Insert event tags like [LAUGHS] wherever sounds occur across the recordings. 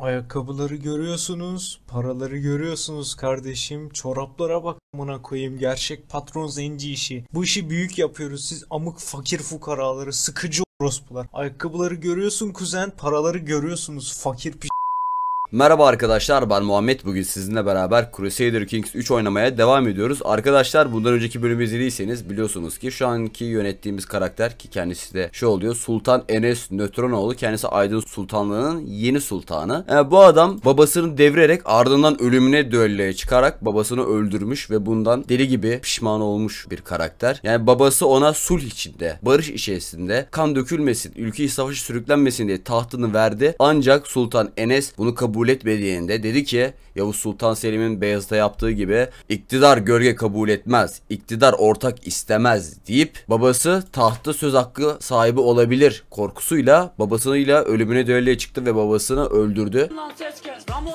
Ayakkabıları görüyorsunuz, paraları görüyorsunuz kardeşim. Çoraplara bak buna koyayım. Gerçek patron zenci işi. Bu işi büyük yapıyoruz. Siz amık fakir fukaraları, sıkıcı orospular. Ayakkabıları görüyorsun kuzen, paraları görüyorsunuz. Fakir piş. Merhaba arkadaşlar ben Muhammed bugün sizinle beraber Crusader Kings 3 oynamaya devam ediyoruz. Arkadaşlar bundan önceki bölümü izlediyseniz biliyorsunuz ki şu anki yönettiğimiz karakter ki kendisi de şu oluyor Sultan Enes Nötronoğlu kendisi Aydın Sultanlığı'nın yeni sultanı. Yani e, bu adam babasını devirerek ardından ölümüne düelloya çıkarak babasını öldürmüş ve bundan deli gibi pişman olmuş bir karakter. Yani babası ona sulh içinde barış içerisinde kan dökülmesin ülkeyi savaşı sürüklenmesin diye tahtını verdi ancak Sultan Enes bunu kabul kabul etmediğinde dedi ki Yavuz Sultan Selim'in Beyazıt'a yaptığı gibi iktidar gölge kabul etmez, iktidar ortak istemez deyip babası tahtta söz hakkı sahibi olabilir korkusuyla babasıyla ölümüne düelliye çıktı ve babasını öldürdü. Lan ses kes. Lan bu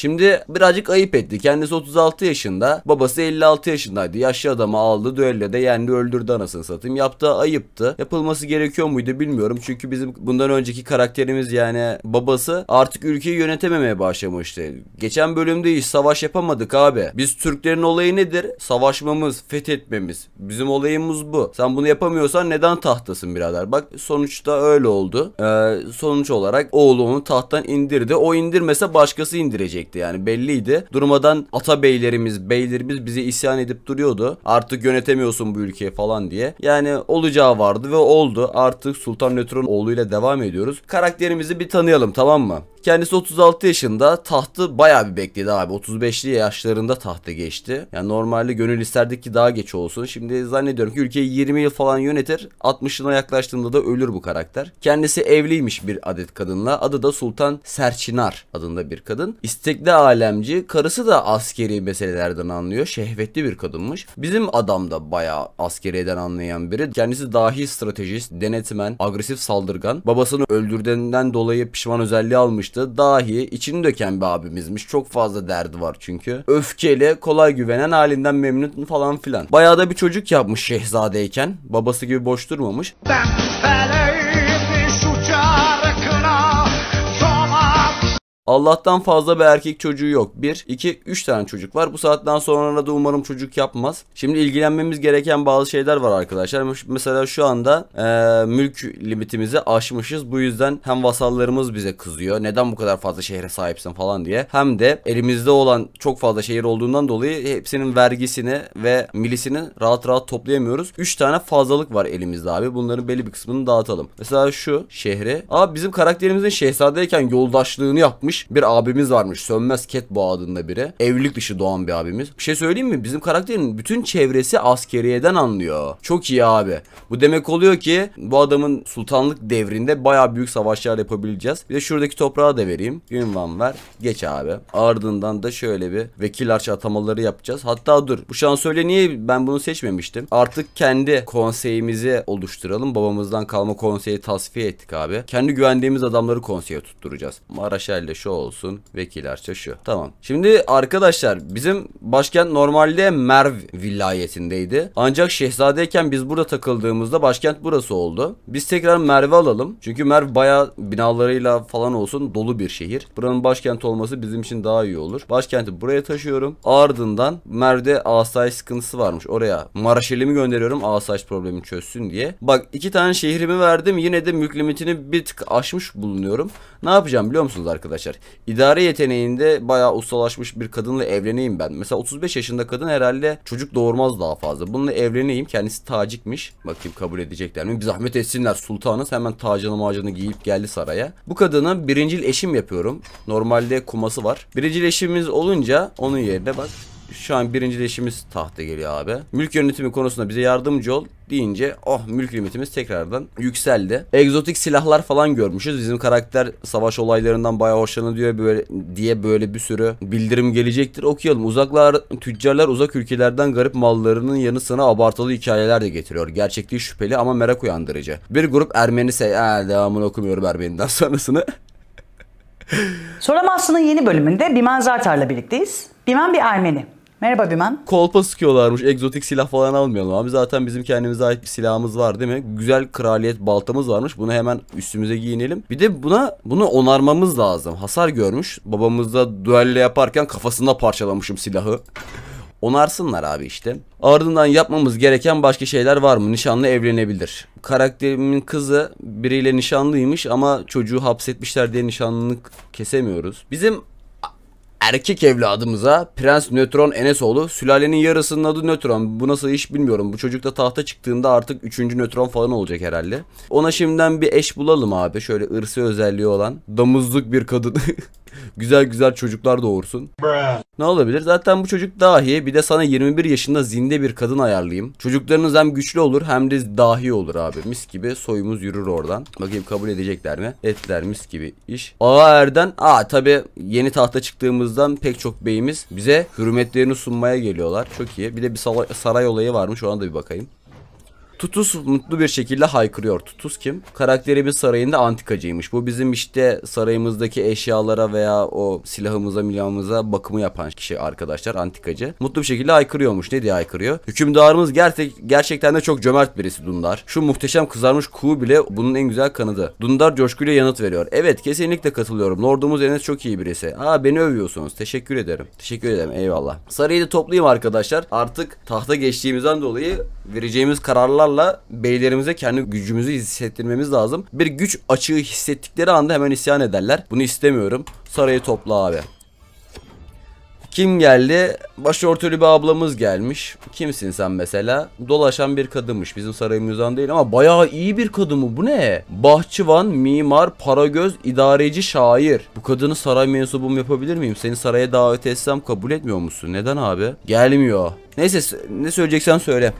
Şimdi birazcık ayıp etti. Kendisi 36 yaşında. Babası 56 yaşındaydı. Yaşlı adamı aldı. Düelloda yendi öldürdü anasını satayım. Yaptığı ayıptı. Yapılması gerekiyor muydu bilmiyorum. Çünkü bizim bundan önceki karakterimiz yani babası artık ülkeyi yönetememeye başlamıştı. Geçen bölümde hiç savaş yapamadık abi. Biz Türklerin olayı nedir? Savaşmamız, fethetmemiz. Bizim olayımız bu. Sen bunu yapamıyorsan neden tahtasın birader? Bak sonuçta öyle oldu. Ee, sonuç olarak oğlu onu tahttan indirdi. O indirmese başkası indirecek gelecekti yani belliydi. Durmadan ata beylerimiz beylerimiz bizi isyan edip duruyordu. Artık yönetemiyorsun bu ülkeyi falan diye. Yani olacağı vardı ve oldu. Artık Sultan Nötron oğluyla devam ediyoruz. Karakterimizi bir tanıyalım tamam mı? Kendisi 36 yaşında tahtı bayağı bir bekledi abi. 35'li yaşlarında tahta geçti. Yani normalde gönül isterdik ki daha geç olsun. Şimdi zannediyorum ki ülkeyi 20 yıl falan yönetir. 60'ına yaklaştığında da ölür bu karakter. Kendisi evliymiş bir adet kadınla. Adı da Sultan Serçinar adında bir kadın. İstekli alemci. Karısı da askeri meselelerden anlıyor. Şehvetli bir kadınmış. Bizim adam da bayağı askeriyeden anlayan biri. Kendisi dahi stratejist, denetmen, agresif saldırgan. Babasını öldürdüğünden dolayı pişman özelliği almış çalıştı. Dahi içini döken bir abimizmiş. Çok fazla derdi var çünkü. Öfkeli, kolay güvenen halinden memnun falan filan. Bayağı da bir çocuk yapmış şehzadeyken. Babası gibi boş durmamış. Ben, ben. Allah'tan fazla bir erkek çocuğu yok. 1, 2, 3 tane çocuk var. Bu saatten sonra da umarım çocuk yapmaz. Şimdi ilgilenmemiz gereken bazı şeyler var arkadaşlar. Mesela şu anda e, mülk limitimizi aşmışız. Bu yüzden hem vasallarımız bize kızıyor. Neden bu kadar fazla şehre sahipsin falan diye. Hem de elimizde olan çok fazla şehir olduğundan dolayı hepsinin vergisini ve milisini rahat rahat toplayamıyoruz. 3 tane fazlalık var elimizde abi. Bunların belli bir kısmını dağıtalım. Mesela şu şehri. Abi bizim karakterimizin şehzadeyken yoldaşlığını yapmış bir abimiz varmış. Sönmez Ketbo adında biri. Evlilik dışı doğan bir abimiz. Bir şey söyleyeyim mi? Bizim karakterin bütün çevresi askeriyeden anlıyor. Çok iyi abi. Bu demek oluyor ki bu adamın sultanlık devrinde baya büyük savaşlar yapabileceğiz. Bir de şuradaki toprağa da vereyim. Ünvan ver. Geç abi. Ardından da şöyle bir vekil arşa atamaları yapacağız. Hatta dur. Bu şansölye niye ben bunu seçmemiştim? Artık kendi konseyimizi oluşturalım. Babamızdan kalma konseyi tasfiye ettik abi. Kendi güvendiğimiz adamları konseye tutturacağız. Maraşel ile şu şu olsun. Vekil arça şu. Tamam. Şimdi arkadaşlar bizim başkent normalde Merv vilayetindeydi. Ancak şehzadeyken biz burada takıldığımızda başkent burası oldu. Biz tekrar Merv'i alalım. Çünkü Merv baya binalarıyla falan olsun dolu bir şehir. Buranın başkent olması bizim için daha iyi olur. Başkenti buraya taşıyorum. Ardından Merv'de asayiş sıkıntısı varmış. Oraya Maraşeli'mi gönderiyorum asayiş problemi çözsün diye. Bak iki tane şehrimi verdim. Yine de mülk limitini bir tık aşmış bulunuyorum. Ne yapacağım biliyor musunuz arkadaşlar? idare yeteneğinde bayağı ustalaşmış bir kadınla evleneyim ben. Mesela 35 yaşında kadın herhalde çocuk doğurmaz daha fazla. Bununla evleneyim. Kendisi tacikmiş. Bakayım kabul edecekler mi? Bir zahmet etsinler sultanız. Hemen tacını macını giyip geldi saraya. Bu kadına birincil eşim yapıyorum. Normalde kuması var. Birincil eşimiz olunca onun yerine bak şu an birincileşimiz tahta geliyor abi. Mülk yönetimi konusunda bize yardımcı ol deyince oh mülk limitimiz tekrardan yükseldi. Egzotik silahlar falan görmüşüz. Bizim karakter savaş olaylarından bayağı hoşlanıyor diyor böyle diye böyle bir sürü bildirim gelecektir. Okuyalım. Uzaklar tüccarlar uzak ülkelerden garip mallarının yanı sıra abartılı hikayeler de getiriyor. Gerçekliği şüpheli ama merak uyandırıcı. Bir grup Ermeni se ee, devamını okumuyorum Ermeni'den [LAUGHS] sonrasını. Soramazsın'ın yeni bölümünde Bimen Zartar'la birlikteyiz. Bimen bir Ermeni. Merhaba Bimen. Kolpa sıkıyorlarmış. Egzotik silah falan almayalım abi. Zaten bizim kendimize ait bir silahımız var değil mi? Güzel kraliyet baltamız varmış. Bunu hemen üstümüze giyinelim. Bir de buna bunu onarmamız lazım. Hasar görmüş. Babamızda duelle yaparken kafasında parçalamışım silahı. Onarsınlar abi işte. Ardından yapmamız gereken başka şeyler var mı? Nişanlı evlenebilir. Karakterimin kızı biriyle nişanlıymış ama çocuğu hapsetmişler diye nişanlılık kesemiyoruz. Bizim erkek evladımıza Prens Nötron Enesoğlu. Sülalenin yarısının adı Nötron. Bu nasıl iş bilmiyorum. Bu çocuk da tahta çıktığında artık 3. Nötron falan olacak herhalde. Ona şimdiden bir eş bulalım abi. Şöyle ırsı özelliği olan damızlık bir kadın. [LAUGHS] güzel güzel çocuklar doğursun. Ne olabilir? Zaten bu çocuk dahi bir de sana 21 yaşında zinde bir kadın ayarlayayım. Çocuklarınız hem güçlü olur hem de dahi olur abi. Mis gibi soyumuz yürür oradan. Bakayım kabul edecekler mi? Etler mis gibi iş. Ağa Erden. Aa tabi yeni tahta çıktığımızdan pek çok beyimiz bize hürmetlerini sunmaya geliyorlar. Çok iyi. Bir de bir saray olayı varmış ona da bir bakayım. Tutus mutlu bir şekilde haykırıyor. Tutus kim? Karakterimiz sarayında antikacıymış. Bu bizim işte sarayımızdaki eşyalara veya o silahımıza milahımıza bakımı yapan kişi arkadaşlar antikacı. Mutlu bir şekilde haykırıyormuş. Ne diye haykırıyor? Hükümdarımız gerçek, gerçekten de çok cömert birisi Dundar. Şu muhteşem kızarmış kuğu bile bunun en güzel kanıdı. Dundar coşkuyla yanıt veriyor. Evet kesinlikle katılıyorum. Lordumuz Enes çok iyi birisi. Aa beni övüyorsunuz. Teşekkür ederim. Teşekkür ederim. Eyvallah. Sarayı da toplayayım arkadaşlar. Artık tahta geçtiğimizden dolayı vereceğimiz kararlar bunlarla beylerimize kendi gücümüzü hissettirmemiz lazım. Bir güç açığı hissettikleri anda hemen isyan ederler. Bunu istemiyorum. Sarayı topla abi. Kim geldi? Başörtülü bir ablamız gelmiş. Kimsin sen mesela? Dolaşan bir kadınmış. Bizim sarayımızdan değil ama bayağı iyi bir kadın mı? Bu ne? Bahçıvan, mimar, paragöz, idareci, şair. Bu kadını saray mensubum yapabilir miyim? Seni saraya davet etsem kabul etmiyor musun? Neden abi? Gelmiyor. Neyse ne söyleyeceksen söyle.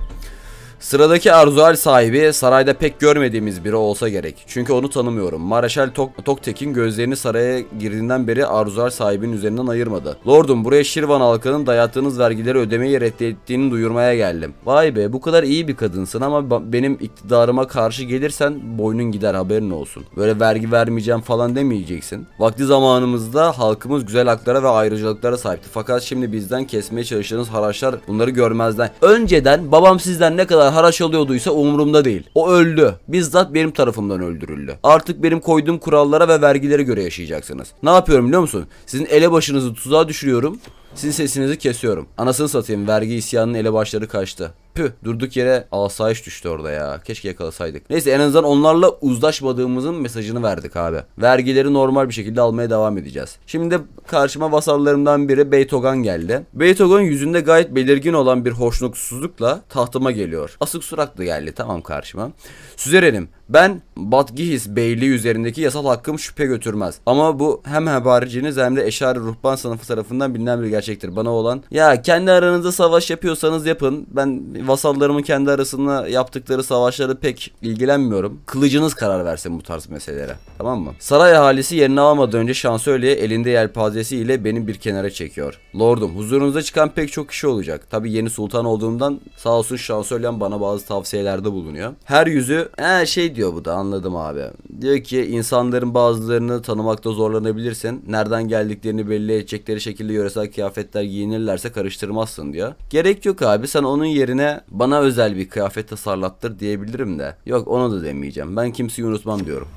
Sıradaki Arzual sahibi sarayda pek görmediğimiz biri olsa gerek. Çünkü onu tanımıyorum. Mareşal Tok Toktek'in gözlerini saraya girdiğinden beri Arzual sahibinin üzerinden ayırmadı. Lordum buraya Şirvan halkının dayattığınız vergileri ödemeyi reddettiğini duyurmaya geldim. Vay be bu kadar iyi bir kadınsın ama benim iktidarıma karşı gelirsen boynun gider haberin olsun. Böyle vergi vermeyeceğim falan demeyeceksin. Vakti zamanımızda halkımız güzel haklara ve ayrıcalıklara sahipti. Fakat şimdi bizden kesmeye çalıştığınız haraçlar bunları görmezden. Önceden babam sizden ne kadar kimden haraç alıyorduysa umurumda değil. O öldü. Bizzat benim tarafımdan öldürüldü. Artık benim koyduğum kurallara ve vergilere göre yaşayacaksınız. Ne yapıyorum biliyor musun? Sizin ele başınızı tuzağa düşürüyorum. Sizin sesinizi kesiyorum. Anasını satayım vergi isyanının elebaşları kaçtı. Püh durduk yere asayiş düştü orada ya. Keşke yakalasaydık. Neyse en azından onlarla uzlaşmadığımızın mesajını verdik abi. Vergileri normal bir şekilde almaya devam edeceğiz. Şimdi karşıma vasallarımdan biri Beytogan geldi. Beytogan yüzünde gayet belirgin olan bir hoşnutsuzlukla tahtıma geliyor. Asık suratlı geldi tamam karşıma. Süzerelim. Ben Batgihis Beyliği üzerindeki yasal hakkım şüphe götürmez. Ama bu hem habericiniz hem de eşari ruhban sınıfı tarafından bilinen bir gerçektir. Bana olan ya kendi aranızda savaş yapıyorsanız yapın. Ben vasallarımın kendi arasında yaptıkları savaşları pek ilgilenmiyorum. Kılıcınız karar versin bu tarz meselelere. Tamam mı? Saray ahalisi yerini almadan önce şansölye elinde yelpazesi ile beni bir kenara çekiyor. Lordum huzurunuza çıkan pek çok kişi olacak. Tabi yeni sultan olduğumdan sağ olsun şansölye'm bana bazı tavsiyelerde bulunuyor. Her yüzü ee şey diyor diyor bu da anladım abi. Diyor ki insanların bazılarını tanımakta zorlanabilirsin. Nereden geldiklerini belli edecekleri şekilde yöresel kıyafetler giyinirlerse karıştırmazsın diyor. Gerek yok abi sen onun yerine bana özel bir kıyafet tasarlattır diyebilirim de. Yok onu da demeyeceğim. Ben kimseyi unutmam diyorum.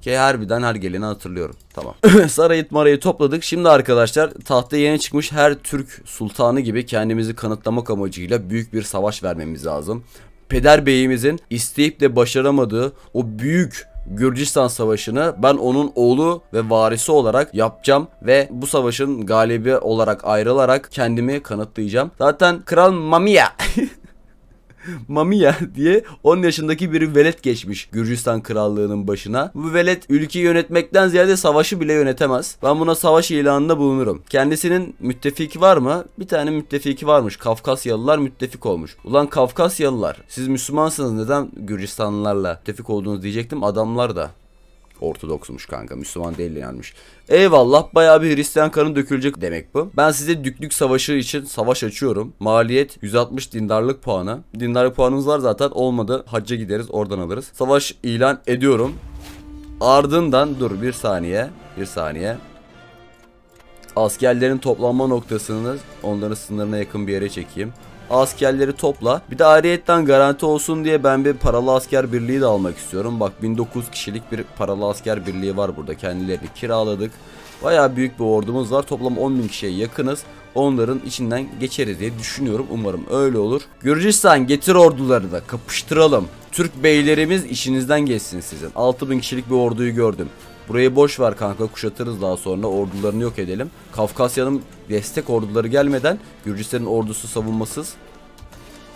Ki harbiden her geleni hatırlıyorum. Tamam. [CLEARS THROAT] sarayı marayı topladık. Şimdi arkadaşlar tahta yeni çıkmış her Türk sultanı gibi kendimizi kanıtlamak amacıyla büyük bir savaş vermemiz lazım peder beyimizin isteyip de başaramadığı o büyük Gürcistan Savaşı'nı ben onun oğlu ve varisi olarak yapacağım ve bu savaşın galibi olarak ayrılarak kendimi kanıtlayacağım. Zaten Kral Mamiya [LAUGHS] [LAUGHS] Mamiya diye 10 yaşındaki bir velet geçmiş Gürcistan krallığının başına. Bu velet ülkeyi yönetmekten ziyade savaşı bile yönetemez. Ben buna savaş ilanında bulunurum. Kendisinin müttefiki var mı? Bir tane müttefiki varmış. Kafkasyalılar müttefik olmuş. Ulan Kafkasyalılar siz Müslümansınız neden Gürcistanlılarla müttefik olduğunuz diyecektim. Adamlar da Ortodoksmuş kanka. Müslüman değil yanmış. Eyvallah bayağı bir Hristiyan kanı dökülecek demek bu. Ben size düklük savaşı için savaş açıyorum. Maliyet 160 dindarlık puanı. Dindarlık puanımız var zaten olmadı. Hacca gideriz oradan alırız. Savaş ilan ediyorum. Ardından dur bir saniye. Bir saniye. Askerlerin toplanma noktasını onların sınırına yakın bir yere çekeyim askerleri topla. Bir de ayrıyetten garanti olsun diye ben bir paralı asker birliği de almak istiyorum. Bak 1900 kişilik bir paralı asker birliği var burada. Kendilerini kiraladık. Baya büyük bir ordumuz var. Toplam 10.000 kişiye yakınız. Onların içinden geçeriz diye düşünüyorum. Umarım öyle olur. Gürcistan getir ordularını da kapıştıralım. Türk beylerimiz işinizden geçsin sizin. 6000 kişilik bir orduyu gördüm. Burayı boş ver kanka kuşatırız daha sonra ordularını yok edelim. Kafkasya'nın destek orduları gelmeden Gürcistan'ın ordusu savunmasız.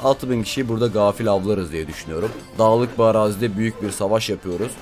6000 kişiyi burada gafil avlarız diye düşünüyorum. Dağlık bir arazide büyük bir savaş yapıyoruz.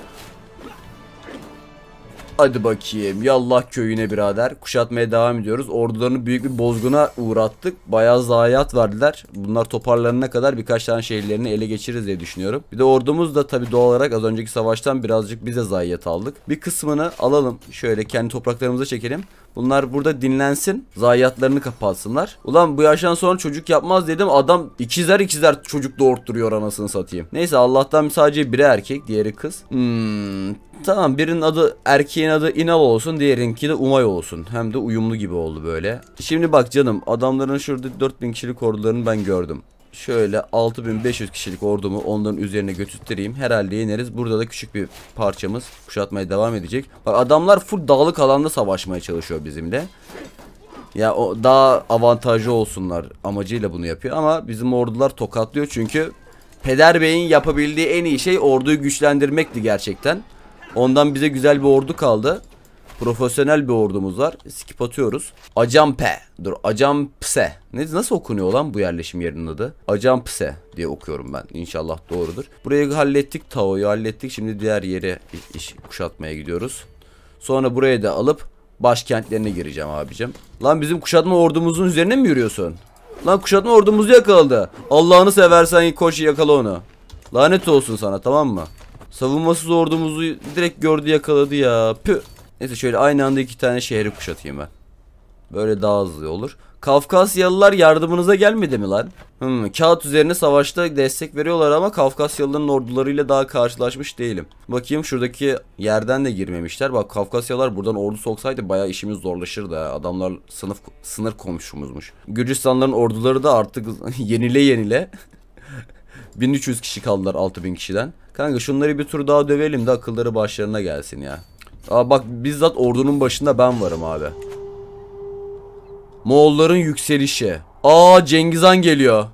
Hadi bakayım. Yallah köyüne birader. Kuşatmaya devam ediyoruz. Ordularını büyük bir bozguna uğrattık. Bayağı zayiat verdiler. Bunlar toparlanana kadar birkaç tane şehirlerini ele geçiririz diye düşünüyorum. Bir de ordumuz da tabii doğal olarak az önceki savaştan birazcık bize zayiat aldık. Bir kısmını alalım. Şöyle kendi topraklarımıza çekelim. Bunlar burada dinlensin. Zayiatlarını kapatsınlar. Ulan bu yaştan sonra çocuk yapmaz dedim. Adam ikizler ikizler çocuk doğurtturuyor anasını satayım. Neyse Allah'tan sadece biri erkek diğeri kız. Hmm, Tamam birinin adı erkeğin adı İnal olsun diğerinki de Umay olsun. Hem de uyumlu gibi oldu böyle. Şimdi bak canım adamların şurada 4000 kişilik ordularını ben gördüm şöyle 6500 kişilik ordumu onların üzerine götürttireyim. Herhalde yeneriz. Burada da küçük bir parçamız kuşatmaya devam edecek. Bak adamlar full dağlık alanda savaşmaya çalışıyor bizimle. Ya o daha avantajlı olsunlar amacıyla bunu yapıyor ama bizim ordular tokatlıyor çünkü Peder Bey'in yapabildiği en iyi şey orduyu güçlendirmekti gerçekten. Ondan bize güzel bir ordu kaldı. Profesyonel bir ordumuz var. Skip atıyoruz. Acampe. Dur Acampse. Ne, nasıl okunuyor lan bu yerleşim yerinin adı? Acampse diye okuyorum ben. İnşallah doğrudur. Burayı hallettik. Tao'yu hallettik. Şimdi diğer yere iş, kuşatmaya gidiyoruz. Sonra burayı da alıp başkentlerine gireceğim abicim. Lan bizim kuşatma ordumuzun üzerine mi yürüyorsun? Lan kuşatma ordumuzu yakaladı. Allah'ını seversen koş yakala onu. Lanet olsun sana tamam mı? Savunmasız ordumuzu direkt gördü yakaladı ya. Püh. Neyse şöyle aynı anda iki tane şehri kuşatayım ben. Böyle daha hızlı olur. Kafkasyalılar yardımınıza gelmedi mi lan? Hmm, kağıt üzerine savaşta destek veriyorlar ama Kafkasyalıların ordularıyla daha karşılaşmış değilim. Bakayım şuradaki yerden de girmemişler. Bak Kafkasyalılar buradan ordu soksaydı bayağı işimiz zorlaşırdı. Ha. Adamlar sınıf sınır komşumuzmuş. Gürcistanların orduları da artık [LAUGHS] yenile yenile 1300 [LAUGHS] kişi kaldılar 6000 kişiden. Kanka şunları bir tur daha dövelim de akılları başlarına gelsin ya. Aa bak bizzat ordunun başında ben varım abi. Moğolların yükselişi. Aa Cengizhan geliyor.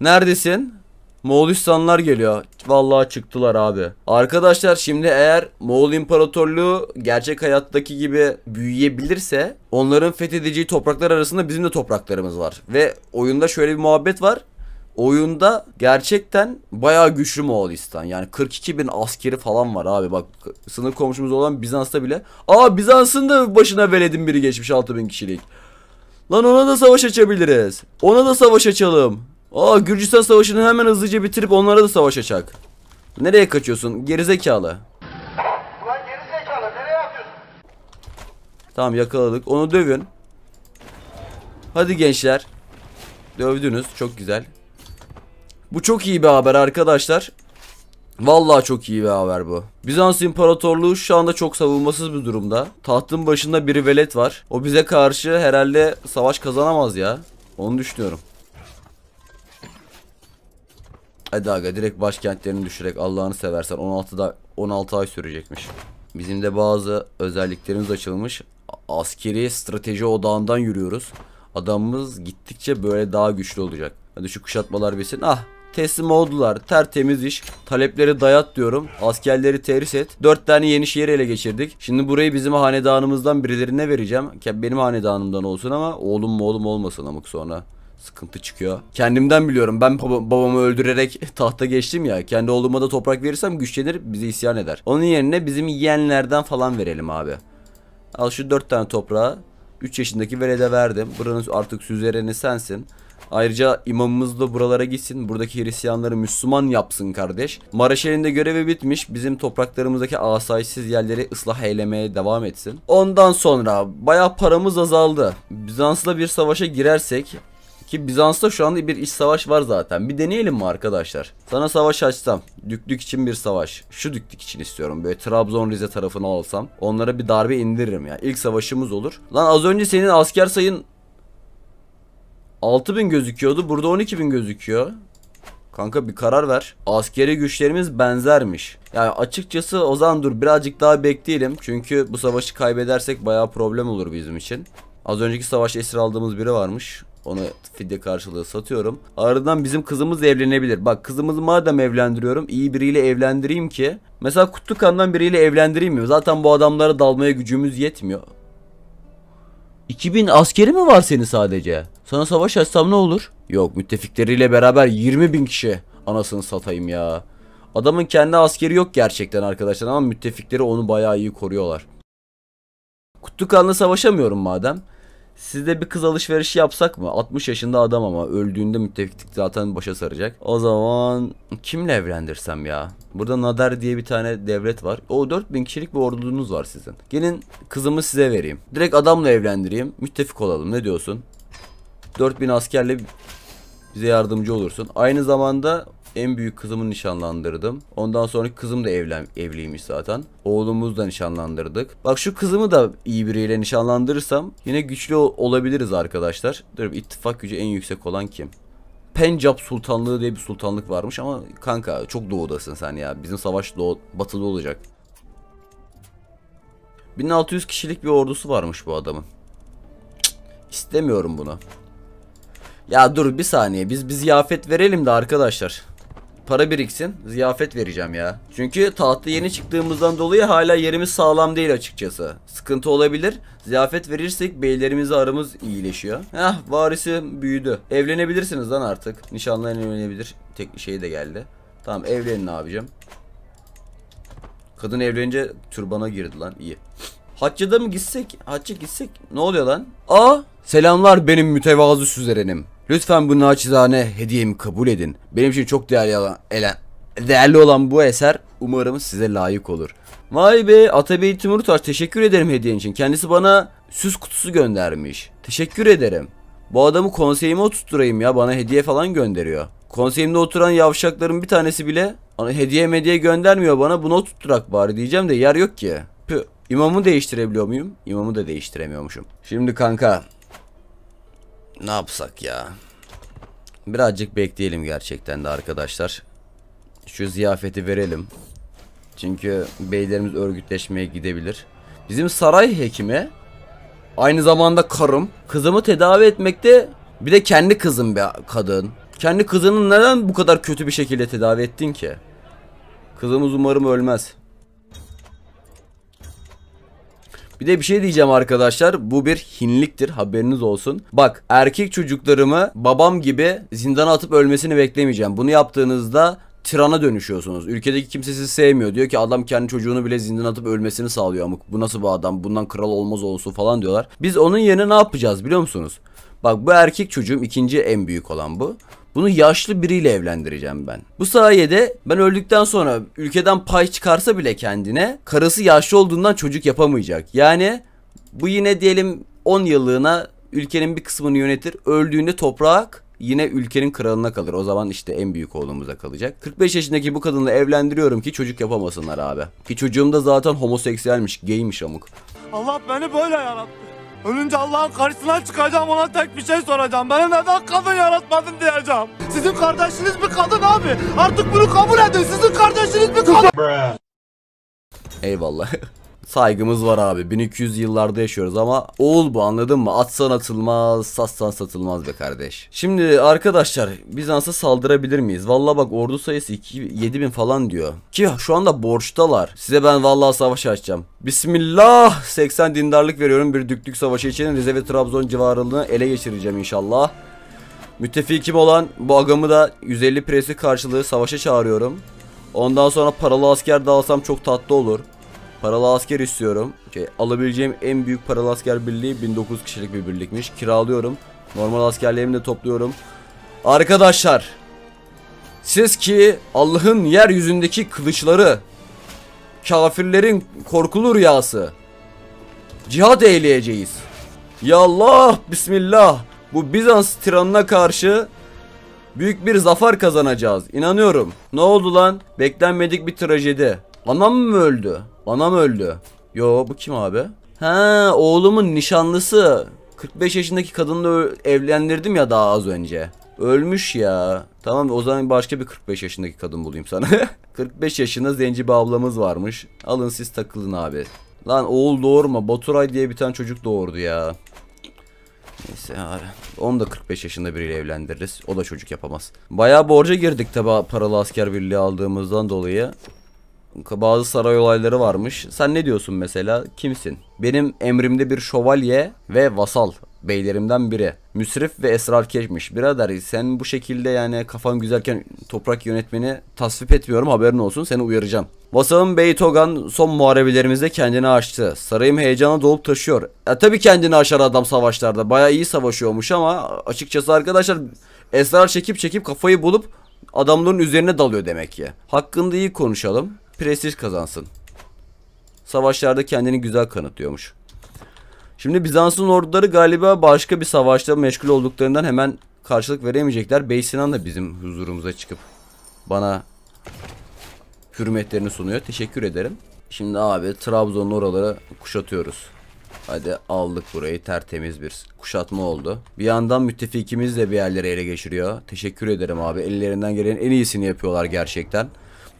Neredesin? Moğolistanlar geliyor. Vallahi çıktılar abi. Arkadaşlar şimdi eğer Moğol İmparatorluğu gerçek hayattaki gibi büyüyebilirse onların fethedeceği topraklar arasında bizim de topraklarımız var. Ve oyunda şöyle bir muhabbet var oyunda gerçekten bayağı güçlü Moğolistan. Yani 42 bin askeri falan var abi bak sınır komşumuz olan Bizans'ta bile. Aa Bizans'ın da başına veledin biri geçmiş 6 bin kişilik. Lan ona da savaş açabiliriz. Ona da savaş açalım. Aa Gürcistan savaşını hemen hızlıca bitirip onlara da savaş açak. Nereye kaçıyorsun gerizekalı? Lan gerizekalı nereye atıyorsun? Tamam yakaladık onu dövün. Hadi gençler. Dövdünüz çok güzel. Bu çok iyi bir haber arkadaşlar. Vallahi çok iyi bir haber bu. Bizans İmparatorluğu şu anda çok savunmasız bir durumda. Tahtın başında bir velet var. O bize karşı herhalde savaş kazanamaz ya. Onu düşünüyorum. Hadi aga direkt başkentlerini düşürerek Allah'ını seversen 16 da 16 ay sürecekmiş. Bizim de bazı özelliklerimiz açılmış. Askeri strateji odağından yürüyoruz. Adamımız gittikçe böyle daha güçlü olacak. Hadi şu kuşatmalar bilsin. Ah teslim oldular. Tertemiz iş. Talepleri dayat diyorum. Askerleri terhis et. 4 tane yeni şehir ele geçirdik. Şimdi burayı bizim hanedanımızdan birilerine vereceğim. Benim hanedanımdan olsun ama oğlum mu oğlum olmasın amık sonra sıkıntı çıkıyor. Kendimden biliyorum. Ben babamı öldürerek [LAUGHS] tahta geçtim ya. Kendi oğluma da toprak verirsem güçlenir, bizi isyan eder. Onun yerine bizim yeğenlerden falan verelim abi. Al şu dört tane toprağı. 3 yaşındaki velede verdim. Buranın artık süzereni sensin. Ayrıca imamımız da buralara gitsin. Buradaki Hristiyanları Müslüman yapsın kardeş. Maraşel'in de görevi bitmiş. Bizim topraklarımızdaki asayişsiz yerleri ıslah eylemeye devam etsin. Ondan sonra baya paramız azaldı. Bizans'la bir savaşa girersek ki Bizans'ta şu anda bir iç savaş var zaten. Bir deneyelim mi arkadaşlar? Sana savaş açsam. Düklük için bir savaş. Şu düklük için istiyorum. Böyle Trabzon Rize tarafını alsam. Onlara bir darbe indiririm ya. İlk savaşımız olur. Lan az önce senin asker sayın 6000 gözüküyordu. Burada 12000 gözüküyor. Kanka bir karar ver. Askeri güçlerimiz benzermiş. Yani açıkçası o zaman dur birazcık daha bekleyelim. Çünkü bu savaşı kaybedersek bayağı problem olur bizim için. Az önceki savaşta esir aldığımız biri varmış. Onu fidye karşılığı satıyorum. Ardından bizim kızımız evlenebilir. Bak kızımızı madem evlendiriyorum iyi biriyle evlendireyim ki. Mesela Kutlukan'dan biriyle evlendireyim mi? Zaten bu adamlara dalmaya gücümüz yetmiyor. 2000 askeri mi var senin sadece? Sana savaş açsam ne olur? Yok müttefikleriyle beraber 20 bin kişi. Anasını satayım ya. Adamın kendi askeri yok gerçekten arkadaşlar ama müttefikleri onu bayağı iyi koruyorlar. Kutlu kanlı savaşamıyorum madem. Sizde bir kız alışverişi yapsak mı? 60 yaşında adam ama öldüğünde müttefiklik zaten başa saracak. O zaman kimle evlendirsem ya? Burada Nader diye bir tane devlet var. O 4000 kişilik bir ordunuz var sizin. Gelin kızımı size vereyim. Direkt adamla evlendireyim. Müttefik olalım ne diyorsun? 4000 askerle bize yardımcı olursun. Aynı zamanda en büyük kızımı nişanlandırdım. Ondan sonra kızım da evlen, evliymiş zaten. Oğlumuzu da nişanlandırdık. Bak şu kızımı da iyi biriyle nişanlandırırsam yine güçlü olabiliriz arkadaşlar. Dur ittifak gücü en yüksek olan kim? Pencap Sultanlığı diye bir sultanlık varmış ama kanka çok doğudasın sen ya. Bizim savaş doğu, Batılı olacak. 1600 kişilik bir ordusu varmış bu adamın. Cık, istemiyorum bunu. Ya dur bir saniye biz bir ziyafet verelim de arkadaşlar para biriksin. Ziyafet vereceğim ya. Çünkü tahta yeni çıktığımızdan dolayı hala yerimiz sağlam değil açıkçası. Sıkıntı olabilir. Ziyafet verirsek beylerimizi aramız iyileşiyor. Heh varisi büyüdü. Evlenebilirsiniz lan artık. Nişanlı evlenebilir. Tek şey de geldi. Tamam evlenin abicim. Kadın evlenince türbana girdi lan iyi. Hacca'da mı gitsek? Hacca gitsek. Ne oluyor lan? Aa! Selamlar benim mütevazı süzerenim. Lütfen bu naçizane hediyemi kabul edin. Benim için çok değerli olan, ele, değerli olan bu eser umarım size layık olur. Vay be Atabey Timurtaş teşekkür ederim hediyen için. Kendisi bana süs kutusu göndermiş. Teşekkür ederim. Bu adamı konseyime oturtturayım ya bana hediye falan gönderiyor. Konseyimde oturan yavşakların bir tanesi bile hediye mediye göndermiyor bana bunu oturtturak bari diyeceğim de yer yok ki. Püh. İmamı değiştirebiliyor muyum? İmamı da değiştiremiyormuşum. Şimdi kanka ne yapsak ya? Birazcık bekleyelim gerçekten de arkadaşlar. Şu ziyafeti verelim. Çünkü beylerimiz örgütleşmeye gidebilir. Bizim saray hekimi aynı zamanda karım. Kızımı tedavi etmekte bir de kendi kızım be kadın. Kendi kızının neden bu kadar kötü bir şekilde tedavi ettin ki? Kızımız umarım ölmez. Bir de bir şey diyeceğim arkadaşlar. Bu bir hinliktir haberiniz olsun. Bak erkek çocuklarımı babam gibi zindana atıp ölmesini beklemeyeceğim. Bunu yaptığınızda tirana dönüşüyorsunuz. Ülkedeki kimse sizi sevmiyor. Diyor ki adam kendi çocuğunu bile zindan atıp ölmesini sağlıyor ama Bu nasıl bu adam? Bundan kral olmaz olsun falan diyorlar. Biz onun yerine ne yapacağız biliyor musunuz? Bak bu erkek çocuğum ikinci en büyük olan bu. Bunu yaşlı biriyle evlendireceğim ben. Bu sayede ben öldükten sonra ülkeden pay çıkarsa bile kendine karısı yaşlı olduğundan çocuk yapamayacak. Yani bu yine diyelim 10 yıllığına ülkenin bir kısmını yönetir. Öldüğünde toprak yine ülkenin kralına kalır. O zaman işte en büyük oğlumuza kalacak. 45 yaşındaki bu kadınla evlendiriyorum ki çocuk yapamasınlar abi. Ki çocuğum da zaten homoseksüelmiş, gaymiş amık. Allah beni böyle yarattı. Ölünce Allah'ın karşısına çıkacağım ona tek bir şey soracağım. Bana neden kadın yaratmadın diyeceğim. Sizin kardeşiniz bir kadın abi. Artık bunu kabul edin. Sizin kardeşiniz bir kadın. Eyvallah. [LAUGHS] saygımız var abi. 1200 yıllarda yaşıyoruz ama oğul bu anladın mı? Atsan atılmaz, satsan satılmaz be kardeş. Şimdi arkadaşlar Bizans'a saldırabilir miyiz? Valla bak ordu sayısı 2, 7000 falan diyor. Ki şu anda borçtalar. Size ben valla savaş açacağım. Bismillah 80 dindarlık veriyorum bir düklük savaşı için Rize ve Trabzon civarını ele geçireceğim inşallah. Müttefikim olan bu agamı da 150 presi karşılığı savaşa çağırıyorum. Ondan sonra paralı asker dağılsam çok tatlı olur. Paralı asker istiyorum. Okay. Alabileceğim en büyük paralı asker birliği 1900 kişilik bir birlikmiş. Kiralıyorum. Normal askerlerimi de topluyorum. Arkadaşlar. Siz ki Allah'ın yeryüzündeki kılıçları. Kafirlerin korkulu rüyası. Cihad eyleyeceğiz. Ya Allah bismillah. Bu Bizans tiranına karşı büyük bir zafer kazanacağız. İnanıyorum. Ne oldu lan? Beklenmedik bir trajedi. Anam mı öldü? Anam öldü. Yo bu kim abi? Ha oğlumun nişanlısı. 45 yaşındaki kadınla evlendirdim ya daha az önce. Ölmüş ya. Tamam o zaman başka bir 45 yaşındaki kadın bulayım sana. 45 [LAUGHS] yaşında zenci bir ablamız varmış. Alın siz takılın abi. Lan oğul doğurma. Baturay diye bir tane çocuk doğurdu ya. Neyse abi. Onu da 45 yaşında biriyle evlendiririz. O da çocuk yapamaz. Baya borca girdik tabi paralı asker birliği aldığımızdan dolayı bazı saray olayları varmış. Sen ne diyorsun mesela? Kimsin? Benim emrimde bir şövalye ve vasal beylerimden biri. Müsrif ve esrar esrarkeşmiş. Birader sen bu şekilde yani kafan güzelken toprak yönetmeni tasvip etmiyorum haberin olsun seni uyaracağım. Vasalın Bey Togan son muharebelerimizde kendini aştı. Sarayım heyecana dolup taşıyor. E tabi kendini aşar adam savaşlarda. Baya iyi savaşıyormuş ama açıkçası arkadaşlar esrar çekip çekip kafayı bulup adamların üzerine dalıyor demek ki. Hakkında iyi konuşalım prestij kazansın. Savaşlarda kendini güzel kanıtlıyormuş. Şimdi Bizans'ın orduları galiba başka bir savaşta meşgul olduklarından hemen karşılık veremeyecekler. Bey Sinan da bizim huzurumuza çıkıp bana hürmetlerini sunuyor. Teşekkür ederim. Şimdi abi Trabzon'un oraları kuşatıyoruz. Hadi aldık burayı tertemiz bir kuşatma oldu. Bir yandan müttefikimiz de bir yerlere ele geçiriyor. Teşekkür ederim abi. Ellerinden gelen en iyisini yapıyorlar gerçekten.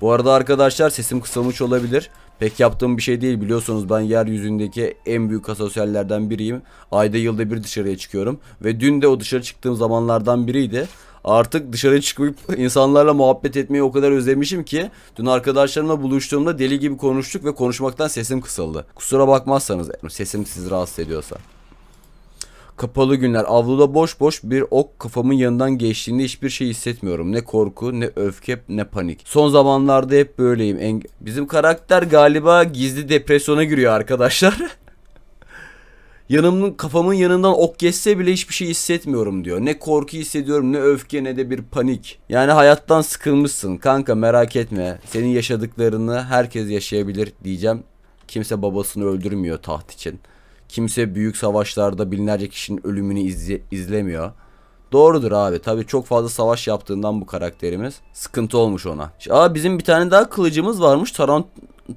Bu arada arkadaşlar sesim kısamış olabilir. Pek yaptığım bir şey değil biliyorsunuz ben yeryüzündeki en büyük asosyallerden biriyim. Ayda yılda bir dışarıya çıkıyorum ve dün de o dışarı çıktığım zamanlardan biriydi. Artık dışarı çıkıp [LAUGHS] insanlarla muhabbet etmeyi o kadar özlemişim ki dün arkadaşlarımla buluştuğumda deli gibi konuştuk ve konuşmaktan sesim kısıldı. Kusura bakmazsanız sesim sizi rahatsız ediyorsa. Kapalı günler avluda boş boş bir ok kafamın yanından geçtiğinde hiçbir şey hissetmiyorum. Ne korku ne öfke ne panik. Son zamanlarda hep böyleyim. En... Bizim karakter galiba gizli depresyona giriyor arkadaşlar. [LAUGHS] Yanımın kafamın yanından ok geçse bile hiçbir şey hissetmiyorum diyor. Ne korku hissediyorum ne öfke ne de bir panik. Yani hayattan sıkılmışsın kanka merak etme. Senin yaşadıklarını herkes yaşayabilir diyeceğim. Kimse babasını öldürmüyor taht için. Kimse büyük savaşlarda binlerce kişinin ölümünü izle izlemiyor. Doğrudur abi. Tabii çok fazla savaş yaptığından bu karakterimiz sıkıntı olmuş ona. Aa bizim bir tane daha kılıcımız varmış. Taron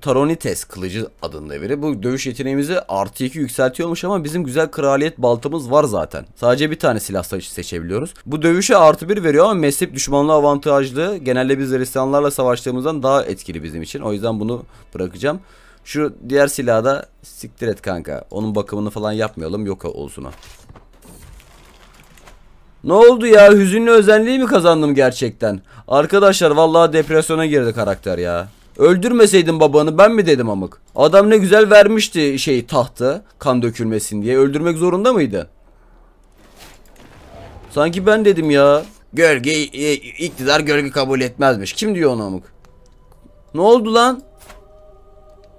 Taronites kılıcı adında biri. Bu dövüş yeteneğimizi artı 2 yükseltiyormuş ama bizim güzel kraliyet baltamız var zaten. Sadece bir tane silah seçebiliyoruz. Bu dövüşe artı 1 veriyor ama meslek düşmanlı avantajlı. Genelde biz Hristiyanlarla savaştığımızdan daha etkili bizim için. O yüzden bunu bırakacağım. Şu diğer silahı da siktir et kanka. Onun bakımını falan yapmayalım. Yok olsun o. Ne oldu ya? Hüzünlü özenliği mi kazandım gerçekten? Arkadaşlar vallahi depresyona girdi karakter ya. Öldürmeseydin babanı ben mi dedim amık? Adam ne güzel vermişti şey tahtı kan dökülmesin diye. Öldürmek zorunda mıydı? Sanki ben dedim ya. Gölge e, iktidar gölge kabul etmezmiş. Kim diyor onu amık? Ne oldu lan?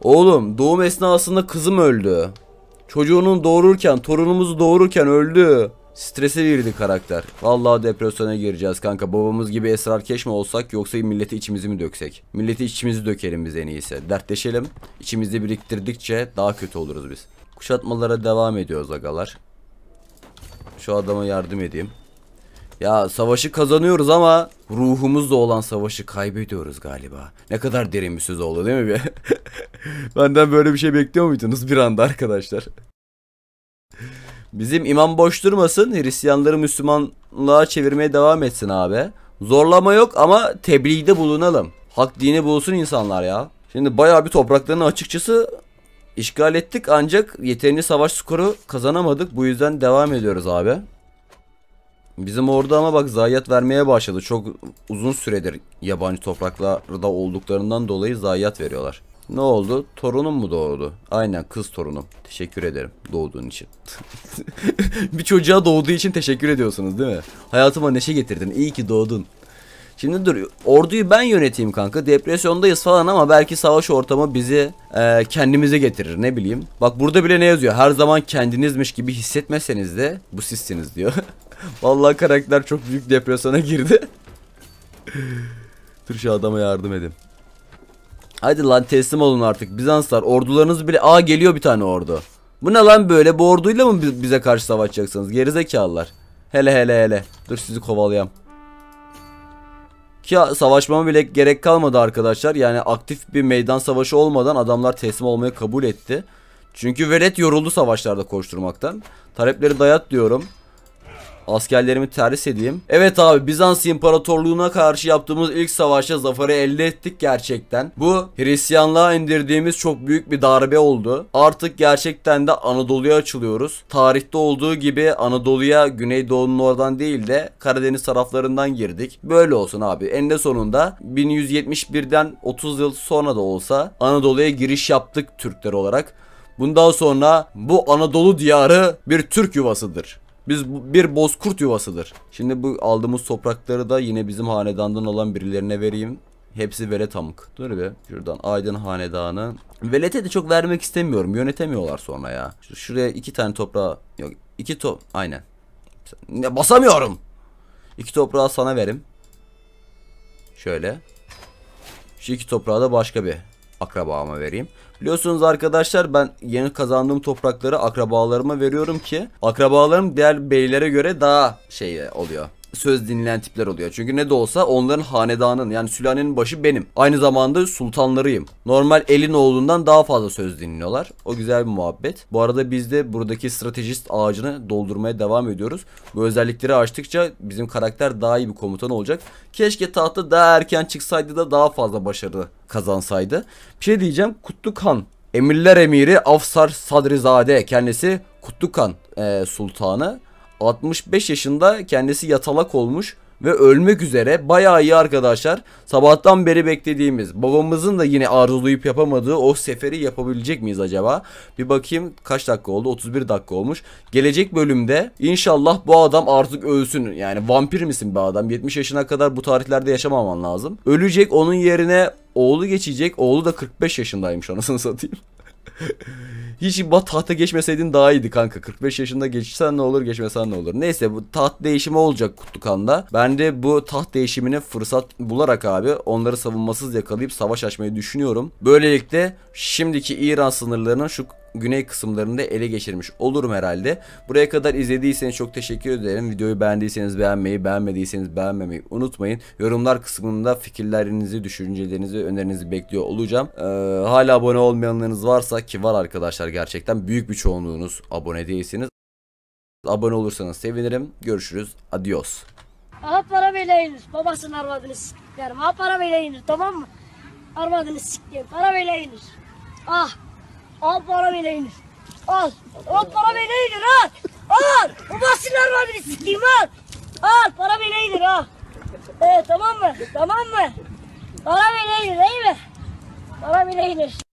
Oğlum doğum esnasında kızım öldü. Çocuğunun doğururken, torunumuzu doğururken öldü. Strese girdi karakter. Vallahi depresyona gireceğiz kanka. Babamız gibi esrarkeş mi olsak yoksa millete içimizi mi döksek? Milleti içimizi dökelim biz en iyisi. Dertleşelim. İçimizde biriktirdikçe daha kötü oluruz biz. Kuşatmalara devam ediyoruz agalar. Şu adama yardım edeyim. Ya savaşı kazanıyoruz ama ruhumuzla olan savaşı kaybediyoruz galiba. Ne kadar derin bir söz oldu değil mi? [LAUGHS] Benden böyle bir şey bekliyor muydunuz bir anda arkadaşlar? Bizim imam boş durmasın. Hristiyanları Müslümanlığa çevirmeye devam etsin abi. Zorlama yok ama tebliğde bulunalım. Hak dini bulsun insanlar ya. Şimdi bayağı bir topraklarını açıkçası işgal ettik ancak yeterli savaş skoru kazanamadık. Bu yüzden devam ediyoruz abi. Bizim orada ama bak zayiat vermeye başladı. Çok uzun süredir yabancı topraklarda olduklarından dolayı zayiat veriyorlar. Ne oldu? Torunum mu doğdu? Aynen kız torunum. Teşekkür ederim doğduğun için. [LAUGHS] bir çocuğa doğduğu için teşekkür ediyorsunuz değil mi? Hayatıma neşe getirdin. İyi ki doğdun. Şimdi dur orduyu ben yöneteyim kanka. Depresyondayız falan ama belki savaş ortamı bizi e, kendimize getirir ne bileyim. Bak burada bile ne yazıyor? Her zaman kendinizmiş gibi hissetmeseniz de bu sizsiniz diyor. [LAUGHS] Vallahi karakter çok büyük depresyona girdi. Dur [LAUGHS] şu adama yardım edeyim. Hadi lan teslim olun artık Bizanslar ordularınız bile aa geliyor bir tane ordu. Bu ne lan böyle bu orduyla mı bize karşı savaşacaksınız gerizekalılar. Hele hele hele dur sizi kovalayam. Ki savaşmama bile gerek kalmadı arkadaşlar yani aktif bir meydan savaşı olmadan adamlar teslim olmayı kabul etti. Çünkü velet yoruldu savaşlarda koşturmaktan. Talepleri dayat diyorum. Askerlerimi terhis edeyim. Evet abi Bizans İmparatorluğu'na karşı yaptığımız ilk savaşta zaferi elde ettik gerçekten. Bu Hristiyanlığa indirdiğimiz çok büyük bir darbe oldu. Artık gerçekten de Anadolu'ya açılıyoruz. Tarihte olduğu gibi Anadolu'ya Güneydoğu'nun oradan değil de Karadeniz taraflarından girdik. Böyle olsun abi. En de sonunda 1171'den 30 yıl sonra da olsa Anadolu'ya giriş yaptık Türkler olarak. Bundan sonra bu Anadolu diyarı bir Türk yuvasıdır. Biz bir bozkurt yuvasıdır. Şimdi bu aldığımız toprakları da yine bizim hanedandan olan birilerine vereyim. Hepsi velet hamık. Dur bir şuradan Aydın Hanedanı. Velete de çok vermek istemiyorum. Yönetemiyorlar sonra ya. Şuraya iki tane toprağa... Yok iki top... Aynen. Ne basamıyorum. İki toprağı sana verim. Şöyle. Şu iki toprağı da başka bir akrabama vereyim. Biliyorsunuz arkadaşlar ben yeni kazandığım toprakları akrabalarıma veriyorum ki akrabalarım diğer beylere göre daha şey oluyor söz dinleyen tipler oluyor. Çünkü ne de olsa onların hanedanın yani sülalenin başı benim. Aynı zamanda sultanlarıyım. Normal elin olduğundan daha fazla söz dinliyorlar. O güzel bir muhabbet. Bu arada biz de buradaki stratejist ağacını doldurmaya devam ediyoruz. Bu özellikleri açtıkça bizim karakter daha iyi bir komutan olacak. Keşke tahta daha erken çıksaydı da daha fazla başarı kazansaydı. Bir şey diyeceğim. Kutlu Kan Emirler Emiri Afsar Sadrizade kendisi Kutlukan e, Sultanı 65 yaşında kendisi yatalak olmuş ve ölmek üzere bayağı iyi arkadaşlar. Sabahtan beri beklediğimiz babamızın da yine arzulayıp yapamadığı o seferi yapabilecek miyiz acaba? Bir bakayım kaç dakika oldu? 31 dakika olmuş. Gelecek bölümde inşallah bu adam artık ölsün. Yani vampir misin be adam? 70 yaşına kadar bu tarihlerde yaşamaman lazım. Ölecek onun yerine oğlu geçecek. Oğlu da 45 yaşındaymış anasını satayım. [LAUGHS] Hiç bu tahta geçmeseydin daha iyiydi kanka. 45 yaşında geçsen ne olur geçmesen ne olur. Neyse bu taht değişimi olacak Kutlukan'da. Ben de bu taht değişimini fırsat bularak abi onları savunmasız yakalayıp savaş açmayı düşünüyorum. Böylelikle şimdiki İran sınırlarının şu güney kısımlarında ele geçirmiş olurum herhalde. Buraya kadar izlediyseniz çok teşekkür ederim. Videoyu beğendiyseniz beğenmeyi, beğenmediyseniz beğenmemeyi unutmayın. Yorumlar kısmında fikirlerinizi, düşüncelerinizi, önerilerinizi bekliyor olacağım. Ee, hala abone olmayanlarınız varsa ki var arkadaşlar gerçekten büyük bir çoğunluğunuz abone değilsiniz. Abone olursanız sevinirim. Görüşürüz. Adios. Aha para böyle inir. Babasının arvadını siklerim. Aha para böyle tamam mı? Arvadını siklerim. Para böyle Ah. Al para beni indir. Al. Al para beni indir al. Al. Bu basınlar var bir sikeyim al. Al para beni indir al. Evet tamam mı? Tamam mı? Para beni indir değil mi? Para beni indir.